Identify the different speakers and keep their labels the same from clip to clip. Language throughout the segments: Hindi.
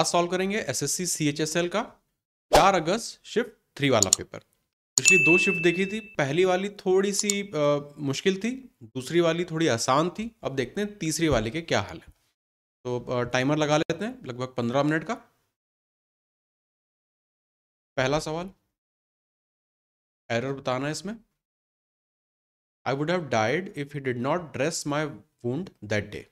Speaker 1: आज सॉल्व करेंगे एसएससी सीएचएसएल का चार अगस्त शिफ्ट थ्री वाला पेपर पिछली दो शिफ्ट देखी थी पहली वाली थोड़ी सी आ, मुश्किल थी दूसरी वाली थोड़ी आसान थी अब देखते हैं तीसरी वाली के क्या हाल है तो आ, टाइमर लगा लेते हैं लगभग पंद्रह मिनट का पहला सवाल
Speaker 2: एरर बताना है इसमें I would have died if he did not dress my wound that day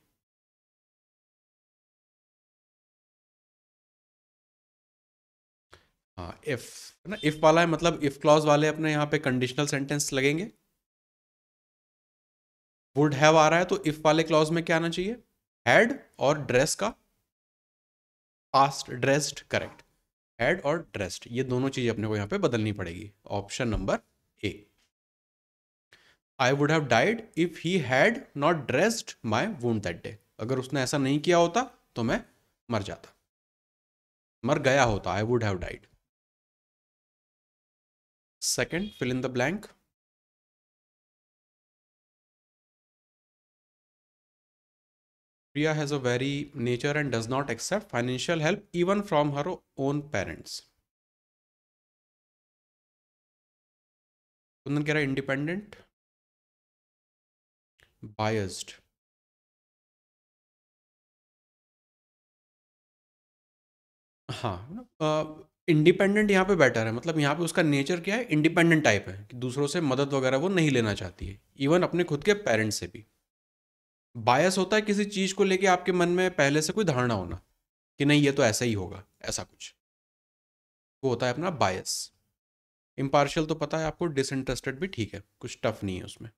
Speaker 2: हाँ इफ ना इफ वाला है मतलब इफ
Speaker 1: क्लॉज वाले अपने यहाँ पे कंडीशनल सेंटेंस लगेंगे वुड हैव आ रहा है तो इफ वाले क्लॉज में क्या आना चाहिए हैड और ड्रेस का पास्ट ड्रेस्ड करेक्ट हैड और ड्रेस्ड ये दोनों चीजें अपने को यहाँ पे बदलनी पड़ेगी option number A I would have died if he had not dressed my wound that day अगर उसने ऐसा नहीं किया होता तो मैं मर जाता मर गया होता I would have died
Speaker 2: Second, fill in the blank.
Speaker 1: Priya has a very nature and does not accept financial help even from her own parents.
Speaker 2: Kundan Kera independent, biased.
Speaker 1: हाँ इंडिपेंडेंट यहाँ पे बेटर है मतलब यहाँ पे उसका नेचर क्या है इंडिपेंडेंट टाइप है कि दूसरों से मदद वगैरह वो नहीं लेना चाहती है इवन अपने खुद के पेरेंट्स से भी बायस होता है किसी चीज़ को लेके आपके मन में पहले से कोई धारणा होना कि नहीं ये तो ऐसा ही होगा ऐसा कुछ वो होता है अपना बायस इम्पार्शल तो पता है आपको डिसइंटरेस्टेड भी ठीक है कुछ टफ नहीं है उसमें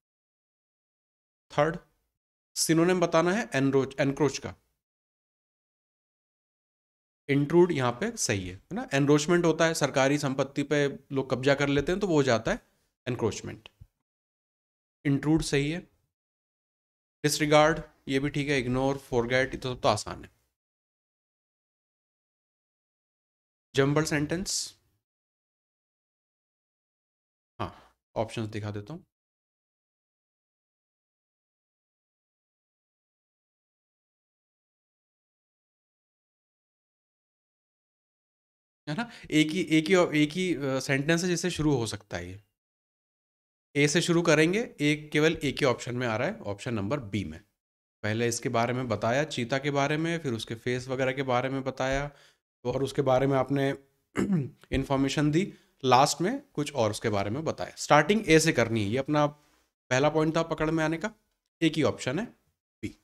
Speaker 1: थर्ड सिनोनिम बताना है एनरोच एनक्रोच का इंट्रूड यहाँ पे सही है है ना एनरोचमेंट होता है सरकारी संपत्ति पे लोग कब्जा कर लेते हैं तो वो हो जाता है एनक्रोचमेंट इंट्रूड सही है डिसरिगार्ड ये भी ठीक है इग्नोर फॉरगेट तो सब तो आसान है
Speaker 2: जम्बल सेंटेंस हाँ ऑप्शंस दिखा देता हूँ
Speaker 1: है ना एक ही एक ही एक ही सेंटेंस है जिससे शुरू हो सकता है ये ए से शुरू करेंगे एक केवल एक ही ऑप्शन में आ रहा है ऑप्शन नंबर बी में पहले इसके बारे में बताया चीता के बारे में फिर उसके फेस वगैरह के बारे में बताया तो और उसके बारे में आपने इन्फॉर्मेशन दी लास्ट में कुछ और उसके बारे में बताया स्टार्टिंग ए से करनी है ये अपना पहला पॉइंट था पकड़ में आने का एक ही ऑप्शन है बी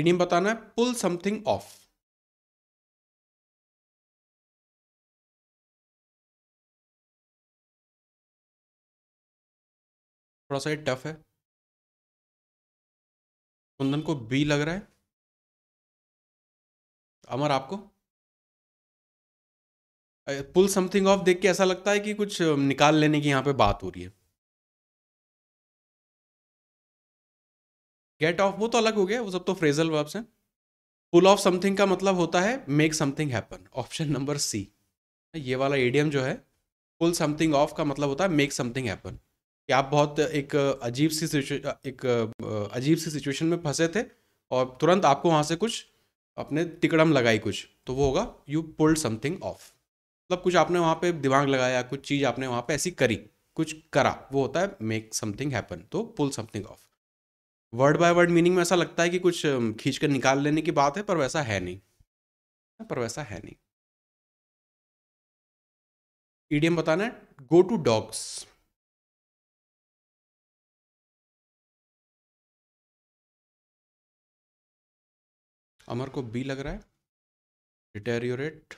Speaker 1: इडियम बताना है पुल समथिंग ऑफ
Speaker 2: थोड़ा सा ये टफ है कुंदन को बी लग रहा है अमर आपको पुल समथिंग ऑफ देख के ऐसा लगता है कि कुछ निकाल लेने की यहाँ पे बात हो रही है
Speaker 1: गेट ऑफ वो तो अलग हो गया वो सब तो फ्रेजल वर्ब्स हैं पुल ऑफ समथिंग का मतलब होता है make something happen option number C ये वाला एडियम जो है पुल समथिंग ऑफ का मतलब होता है मेक समथिंग हैपन कि आप बहुत एक अजीब सी एक अजीब सी सिचुएशन में फंसे थे और तुरंत आपको वहाँ से कुछ अपने तिकड़म लगाई कुछ तो वो होगा यू पुल्ड समथिंग ऑफ मतलब कुछ आपने वहाँ पे दिमाग लगाया कुछ चीज़ आपने वहाँ पे ऐसी करी कुछ करा वो होता है मेक समथिंग हैपन तो pull something off word by word meaning में ऐसा लगता है कि कुछ खींच कर निकाल लेने की बात है पर वैसा है नहीं पर वैसा है नहीं ईडीएम बताना
Speaker 2: है गो टू डॉग्स अमर को बी लग रहा है डिटेरियोरेट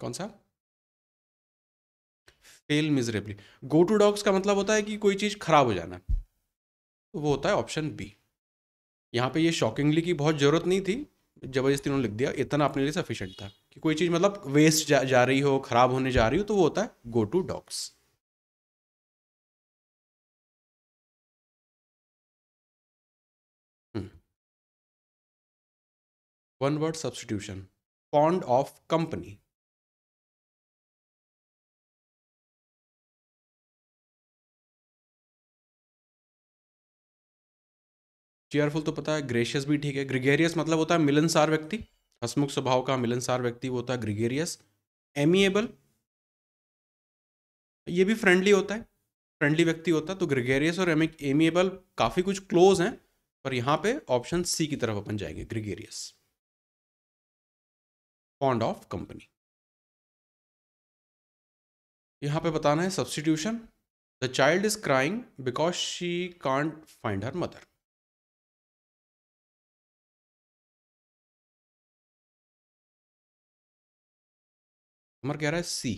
Speaker 2: कौन सा
Speaker 1: fail miserably go to dogs का मतलब होता है कि कोई चीज़ खराब हो जाना तो वो होता है ऑप्शन बी यहाँ पे ये शॉकिंगली की बहुत ज़रूरत नहीं थी ज़बरदस्ती उन्होंने लिख दिया इतना अपने लिए सफिशेंट था कि कोई चीज़ मतलब वेस्ट जा, जा रही हो ख़राब होने जा रही हो तो वो होता है go to dogs
Speaker 2: one word substitution fond of company
Speaker 1: cheerful तो पता है ग्रेशियस भी ठीक है ग्रिगेरियस मतलब होता है मिलनसार व्यक्ति हसमुख स्वभाव का मिलनसार व्यक्ति वो होता है ग्रिगेरियस एमिएबल ये भी फ्रेंडली होता है फ्रेंडली व्यक्ति होता है तो ग्रिगेरियस और एमिएबल काफ़ी कुछ क्लोज हैं पर यहाँ पे ऑप्शन सी की तरफ अपन जाएंगे ग्रिगेरियस फॉन्ड ऑफ कंपनी
Speaker 2: यहां पे बताना है substitution the child is crying because she can't find her mother number कह रहा है सी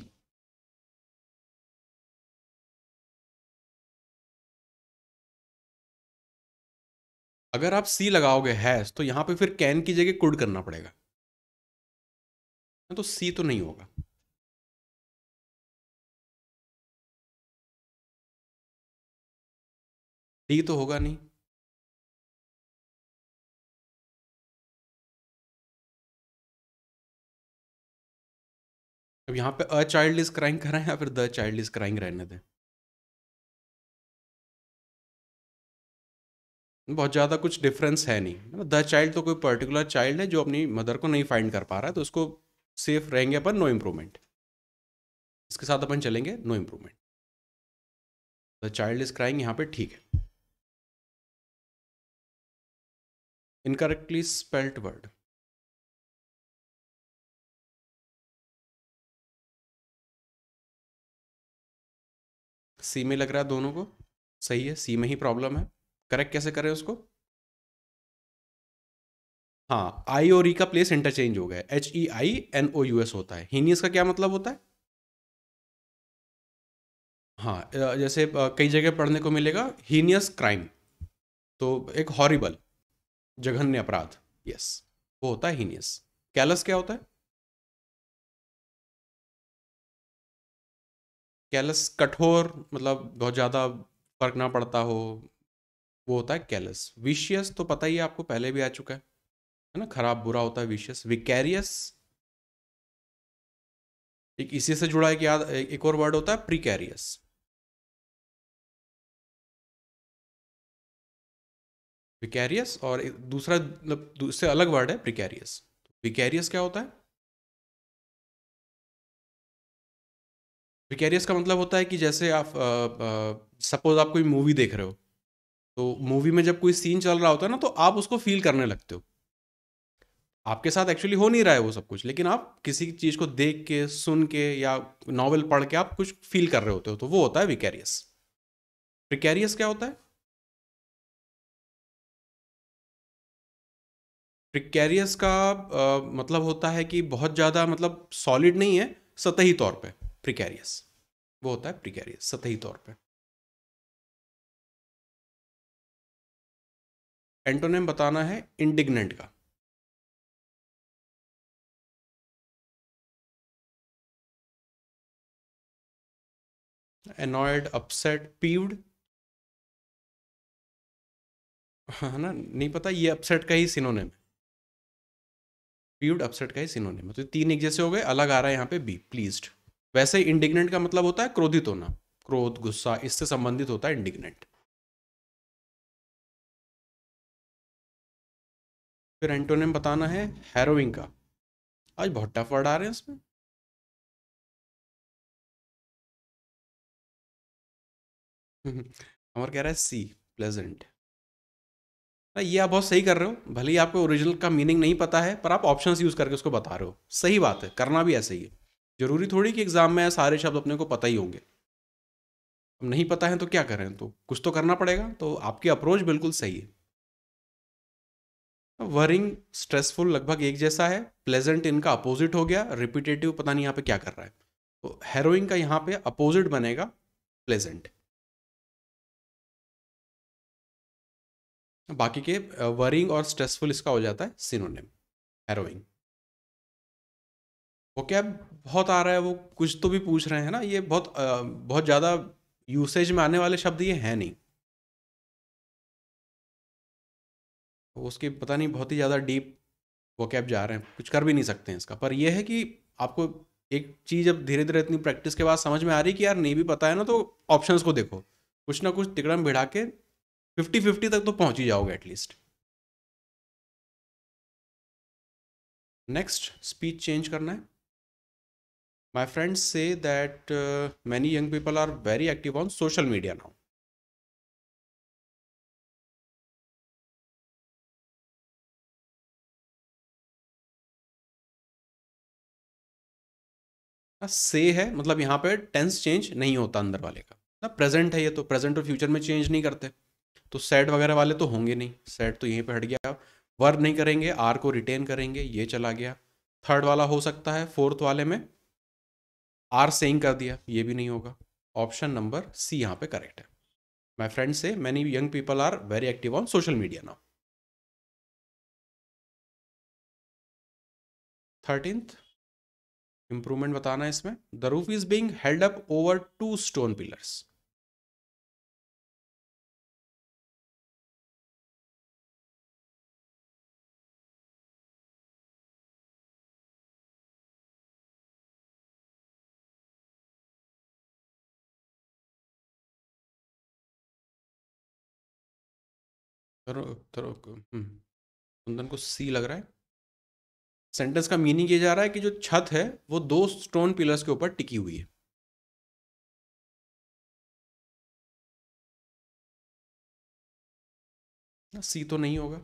Speaker 2: अगर आप सी लगाओगे हैज तो यहां पे फिर कैन की जगह कुड करना पड़ेगा तो सी तो नहीं होगा डी तो होगा नहीं अब यहां पे अ चाइल्ड इज
Speaker 1: क्राइंग कर रहे हैं या फिर द चाइल्ड इज क्राइंग रहने दें बहुत ज़्यादा कुछ डिफरेंस है नहीं द मतलब चाइल्ड तो कोई पर्टिकुलर चाइल्ड है जो अपनी मदर को नहीं फाइंड कर पा रहा है तो उसको सेफ रहेंगे अपन नो इम्प्रूवमेंट इसके साथ अपन चलेंगे no improvement the child is crying यहाँ पे ठीक है
Speaker 2: इनकरेक्टली स्पेल्ट वर्ड सी में लग रहा है दोनों को सही है सी में ही प्रॉब्लम
Speaker 1: है करेक्ट कैसे करें उसको हाँ आई और ई e का प्लेस इंटरचेंज हो गया H E I N O U S होता है हीनियस का क्या मतलब होता है हाँ जैसे कई जगह पढ़ने को मिलेगा हीनियस क्राइम तो एक हॉरिबल जघन्य अपराध यस वो होता है हीनियस कैलस क्या होता है कैलस कठोर मतलब बहुत ज़्यादा फर्क ना पड़ता हो वो होता है कैलस विशियस तो पता ही है आपको पहले भी आ चुका है है ना खराब बुरा होता है विशियस विकैरियस एक इसी से जुड़ा एक
Speaker 2: याद एक और वर्ड होता है प्रिकैरियस विकैरियस और दूसरा मतलब इससे अलग वर्ड है प्रिकैरियस
Speaker 1: विकैरियस क्या होता है विकैरियस का मतलब होता है कि जैसे आप सपोज आप कोई मूवी देख रहे हो तो मूवी में जब कोई सीन चल रहा होता है ना तो आप उसको फील करने लगते हो आपके साथ एक्चुअली हो नहीं रहा है वो सब कुछ लेकिन आप किसी चीज़ को देख के सुन के या नॉवल पढ़ के आप कुछ फील कर रहे होते हो तो वो होता है विकैरियस प्रिकैरियस क्या होता है प्रिकैरियस का आ, मतलब होता है कि बहुत ज़्यादा मतलब सॉलिड नहीं है सतही तौर पे प्रिकैरियस वो होता है प्रिकैरियस सतही तौर पे
Speaker 2: एंटोनेम बताना है इंडिग्नेंट का annoyed upset peeved
Speaker 1: है हाँ ना नहीं पता ये अपसेट का ही सिनोनेम है पीव्ड अपसेट का ही सिनोनेम है तो तीन एक जैसे हो गए अलग आ रहा है यहाँ पे बी प्लीज्ड वैसे इंडिग्नेंट का मतलब होता है क्रोधित होना क्रोध गुस्सा इससे संबंधित होता है इंडिग्नेंट
Speaker 2: फिर एंटोनिम बताना है हैरोइंग का आज बहुत टफ वर्ड आ रहे हैं इसमें और कह रहा है सी
Speaker 1: प्लेजेंट ये आप बहुत सही कर रहे हो भले ही आपको ओरिजिनल का मीनिंग नहीं पता है पर आप ऑप्शंस यूज़ करके उसको बता रहे हो सही बात है करना भी ऐसे ही है जरूरी थोड़ी कि एग्जाम में सारे शब्द अपने को पता ही होंगे अब नहीं पता है तो क्या करें तो कुछ तो करना पड़ेगा तो आपकी अप्रोच बिल्कुल सही है वरिंग तो स्ट्रेसफुल लगभग एक जैसा है प्लेजेंट इनका अपोजिट हो गया रिपीटेटिव पता नहीं यहाँ पे क्या कर रहा है तो हेरोइंग का यहाँ पे अपोजिट बनेगा प्लेजेंट बाकी के वरिंग और स्ट्रेसफुल इसका हो जाता है सिनोनिम हेरोइंग वो अब बहुत आ रहा है वो कुछ तो भी पूछ रहे हैं ना ये बहुत बहुत ज़्यादा यूसेज में आने वाले शब्द ये हैं नहीं तो उसके पता नहीं बहुत ही ज़्यादा डीप वो कैब जा रहे हैं कुछ कर भी नहीं सकते हैं इसका पर यह है कि आपको एक चीज़ अब धीरे धीरे इतनी प्रैक्टिस के बाद समझ में आ रही कि यार नहीं भी पता है ना तो ऑप्शंस को देखो कुछ ना कुछ तिकड़म भिड़ा के फिफ्टी फिफ्टी तक तो पहुंच ही जाओगे एटलीस्ट नेक्स्ट स्पीच चेंज करना है my friends say that many young people are very active on social media now से है मतलब यहां पे टेंस चेंज नहीं होता अंदर वाले का ना प्रेजेंट है ये तो प्रेजेंट और फ्यूचर में चेंज नहीं करते तो सेट वगैरह वाले तो होंगे नहीं सेट तो यहीं पर हट गया वर्क नहीं करेंगे आर को रिटेन करेंगे ये चला गया थर्ड वाला हो सकता है फोर्थ वाले में आर सेंग कर दिया ये भी नहीं होगा ऑप्शन नंबर सी यहाँ पे करेक्ट है my friend say many young people are very active on social media now
Speaker 2: thirteenth improvement बताना है इसमें the roof is being held up over two stone pillars
Speaker 1: Kundan हम्म। को सी लग रहा है सेंटेंस का मीनिंग ये जा रहा है कि जो छत है वो दो स्टोन पिलर्स के ऊपर टिकी हुई है
Speaker 2: सी तो नहीं होगा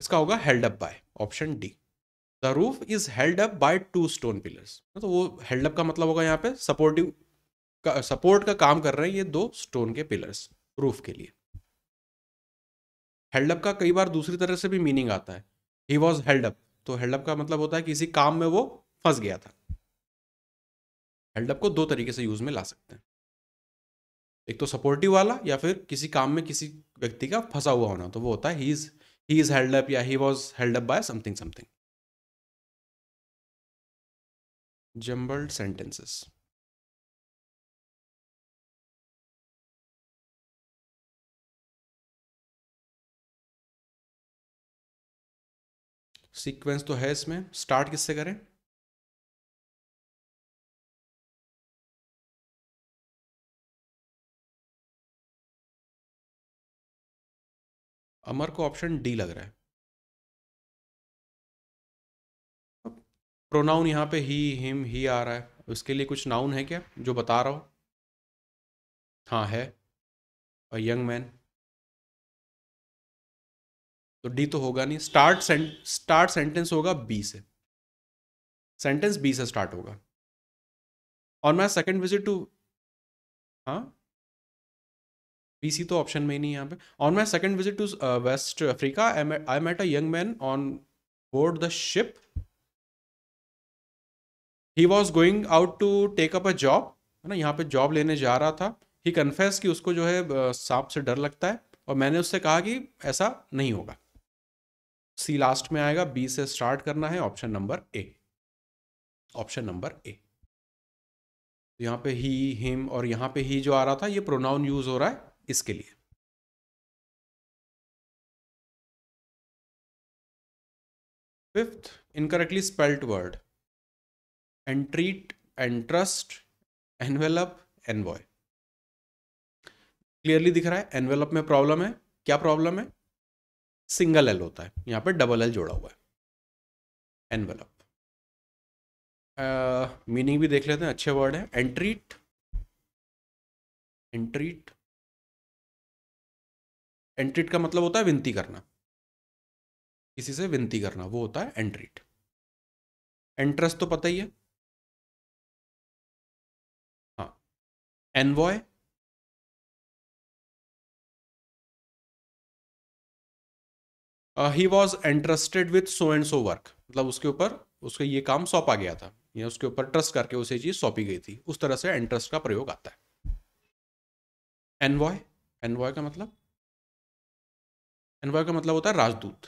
Speaker 1: इसका होगा held up by option D the roof is held up by two stone pillars तो वो हेल्ड अप का मतलब होगा यहाँ पे सपोर्टिव का सपोर्ट का काम कर रहे हैं ये दो स्टोन के पिलर्स रूफ के लिए हेल्डअप का कई बार दूसरी तरह से भी मीनिंग आता है ही वॉज हेल्डअप तो हेल्डअप का मतलब होता है किसी काम में वो फंस गया था हेल्डअप को दो तरीके से यूज में ला सकते हैं एक तो सपोर्टिव वाला या फिर किसी काम में किसी व्यक्ति का फंसा हुआ होना तो वो होता है he is he is up या he was held up by something something jumbled sentences
Speaker 2: sequence तो है इसमें स्टार्ट किससे करें अमर को ऑप्शन डी लग रहा है
Speaker 1: प्रोनाउन यहां पे ही हिम ही आ रहा है उसके लिए कुछ नाउन है क्या जो बता रहा हो हाँ है यंग मैन
Speaker 2: तो डी तो होगा नहीं स्टार्ट स्टार्ट सेंटेंस होगा बी से सेंटेंस बी से स्टार्ट होगा और
Speaker 1: मैं सेकंड विजिट टू हाँ पीसी तो ऑप्शन में ही नहीं यहाँ पे on my second visit to West Africa I met a young man on board the ship he was going out to take up a job है ना यहाँ पे जॉब लेने जा रहा था ही कन्फेस कि उसको जो है uh, सांप से डर लगता है और मैंने उससे कहा कि ऐसा नहीं होगा सी लास्ट में आएगा बी से स्टार्ट करना है option number A option number A तो यहां पे ही हिम और यहां पे ही जो आ रहा था ये प्रोनाउन यूज हो रहा है इसके लिए fifth incorrectly spelt word entreat entrust envelope envoy clearly दिख रहा है एनवेलप में प्रॉब्लम है क्या प्रॉब्लम है सिंगल एल होता है यहाँ पर डबल एल जोड़ा हुआ है एनवेलप मीनिंग भी देख लेते हैं अच्छे वर्ड है
Speaker 2: एंट्रीट एंट्रीट एंट्रीट का मतलब होता है विनती करना किसी से विनती करना वो होता है एंट्रीट एंट्रस्ट तो पता ही है हाँ envoy
Speaker 1: he was entrusted with so and so work मतलब उसके ऊपर उसका ये काम सौंपा गया था या उसके ऊपर ट्रस्ट करके उसे चीज सौंपी गई थी उस तरह से एंट्रस्ट का प्रयोग आता है एनवॉय एनवॉय का मतलब
Speaker 2: एनवॉय का मतलब होता है राजदूत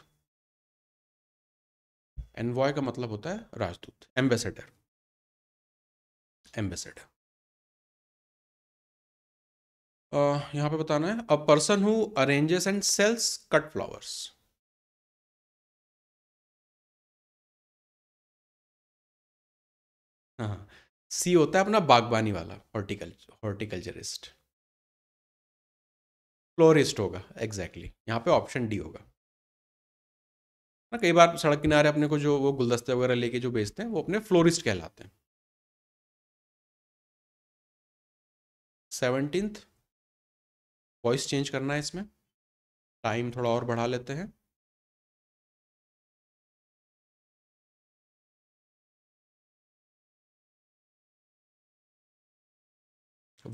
Speaker 2: एनवॉय का मतलब होता है राजदूत एम्बेसडर एम्बेसडर यहां पे बताना है a person who arranges and sells cut flowers हाँ सी हाँ। होता है अपना
Speaker 1: बागबानी वाला हॉर्टिकल्चर हॉर्टिकल्चरिस्ट फ्लोरिस्ट होगा एग्जैक्टली exactly. यहाँ पे ऑप्शन डी होगा ना हाँ, कई बार सड़क किनारे अपने को जो वो गुलदस्ते वगैरह लेके जो बेचते हैं वो अपने फ्लोरिस्ट कहलाते हैं सेवनटीन्थ वॉइस चेंज करना है इसमें
Speaker 2: टाइम थोड़ा और बढ़ा लेते हैं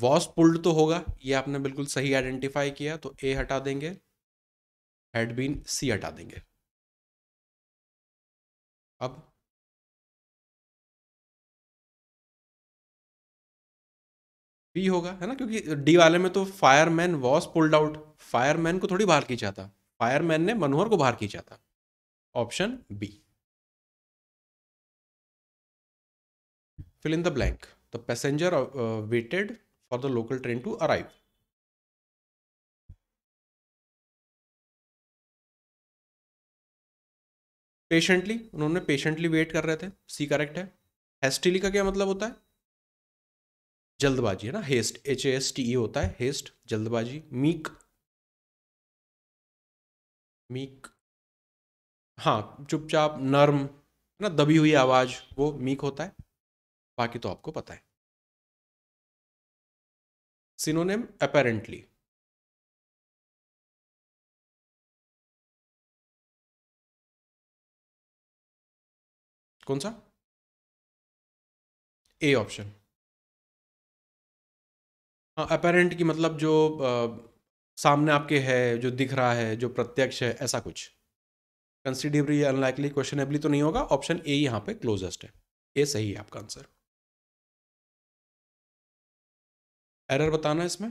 Speaker 1: वॉस पुल्ड तो होगा ये आपने बिल्कुल सही आइडेंटिफाई किया तो ए हटा देंगे हेड बीन सी हटा देंगे अब बी होगा है ना क्योंकि डी वाले में तो fireman was pulled out fireman को थोड़ी बाहर खींचा था फायरमैन ने मनोहर को बाहर खींचा था option B fill in the blank the passenger
Speaker 2: waited for the local train to arrive. Patiently
Speaker 1: उन्होंने पेशेंटली वेट कर रहे थे सी करेक्ट है हेस्टिली का क्या मतलब होता है जल्दबाजी है ना haste H S T E होता है हेस्ट जल्दबाजी मीक मीक हाँ चुपचाप
Speaker 2: नर्म ना दबी हुई आवाज़ वो मीक होता है बाकी तो आपको पता है synonym apparently कौन सा ए ऑप्शन
Speaker 1: हाँ अपेरेंट की मतलब जो आ, सामने आपके है जो दिख रहा है जो प्रत्यक्ष है ऐसा कुछ कंसिडरबली अनलाइकली क्वेश्चनेबली तो नहीं होगा ऑप्शन ए यहां पे क्लोजेस्ट है ए सही है आपका आंसर
Speaker 2: एरर बताना इसमें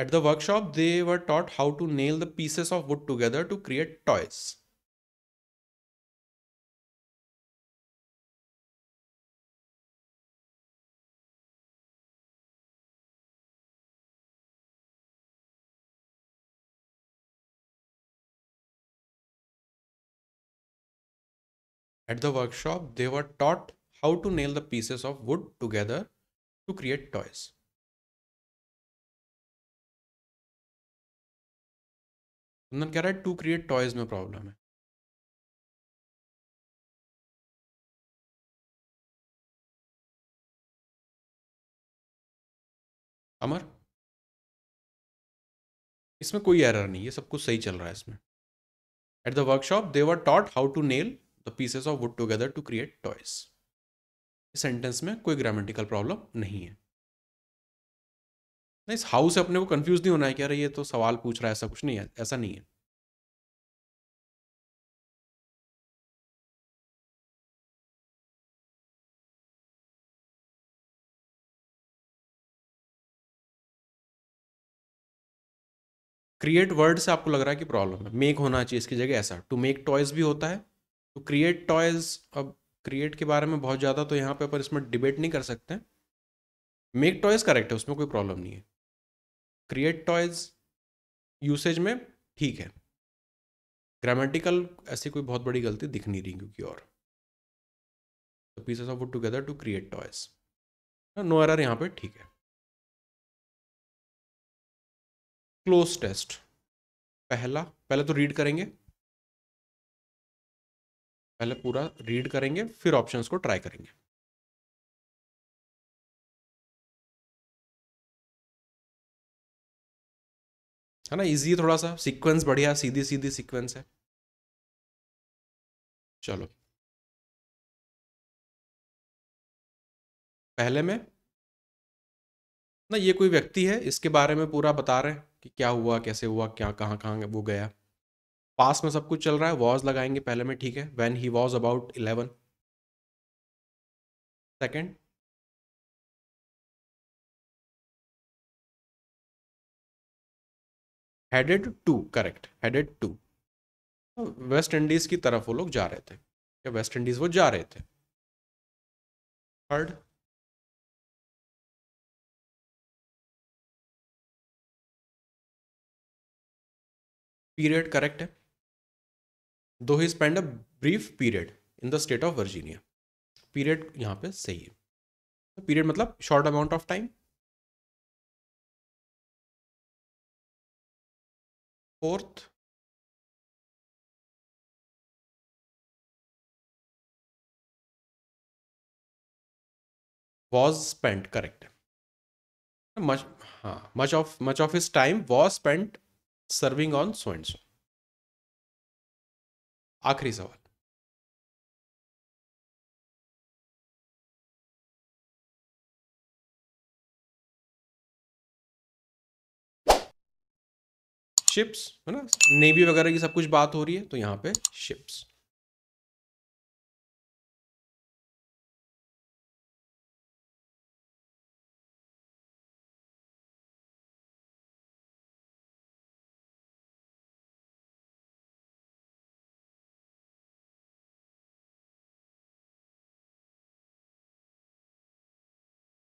Speaker 2: at the workshop they were taught how to nail the pieces of wood together to create toys at the workshop they were taught how to nail the pieces of wood together to create toys. कह रहा है टू क्रिएट टॉयज में प्रॉब्लम है अमर
Speaker 1: इसमें कोई एरर नहीं ये सब कुछ सही चल रहा है इसमें at the workshop they were taught how to nail the pieces of wood together to create toys sentence में कोई ग्रामेटिकल प्रॉब्लम नहीं है इस हाउ से अपने को कंफ्यूज नहीं होना है क्या ये तो सवाल पूछ रहा है ऐसा कुछ नहीं है ऐसा नहीं है क्रिएट वर्ड से आपको लग रहा है कि प्रॉब्लम है मेक होना चाहिए इसकी जगह ऐसा टू मेक टॉयज भी होता है टू क्रिएट टॉयज अब क्रिएट के बारे में बहुत ज़्यादा तो यहाँ पे अपन इसमें डिबेट नहीं कर सकते मेक टॉयज करेक्ट है उसमें कोई प्रॉब्लम नहीं है क्रिएट टॉयज यूसेज में ठीक है ग्रामेटिकल ऐसी कोई बहुत बड़ी गलती दिख नहीं रही क्योंकि और pieces of wood together to create toys no error यहाँ पे ठीक है क्लोज टेस्ट पहला पहले तो रीड करेंगे
Speaker 2: पहले पूरा रीड करेंगे फिर ऑप्शंस को ट्राई करेंगे है ना इजी थोड़ा सा सीक्वेंस बढ़िया सीधी सीधी सीक्वेंस है चलो
Speaker 1: पहले में ना ये कोई व्यक्ति है इसके बारे में पूरा बता रहे हैं कि क्या हुआ कैसे हुआ क्या कहाँ कहाँ वो गया पास में सब कुछ चल रहा है वॉज लगाएंगे पहले में ठीक है when he was about eleven second headed to correct headed to West Indies की तरफ वो लोग जा रहे थे या वेस्ट इंडीज वो जा रहे थे
Speaker 2: थर्ड पीरियड करेक्ट है
Speaker 1: though he spend a brief period in the state of Virginia period यहाँ पे सही है पीरियड तो मतलब short amount of time fourth was spent correct much हाँ much of much of his time was spent serving on so and
Speaker 2: आखिरी सवाल शिप्स है ना नेवी वगैरह की सब कुछ बात हो रही है तो यहाँ पे शिप्स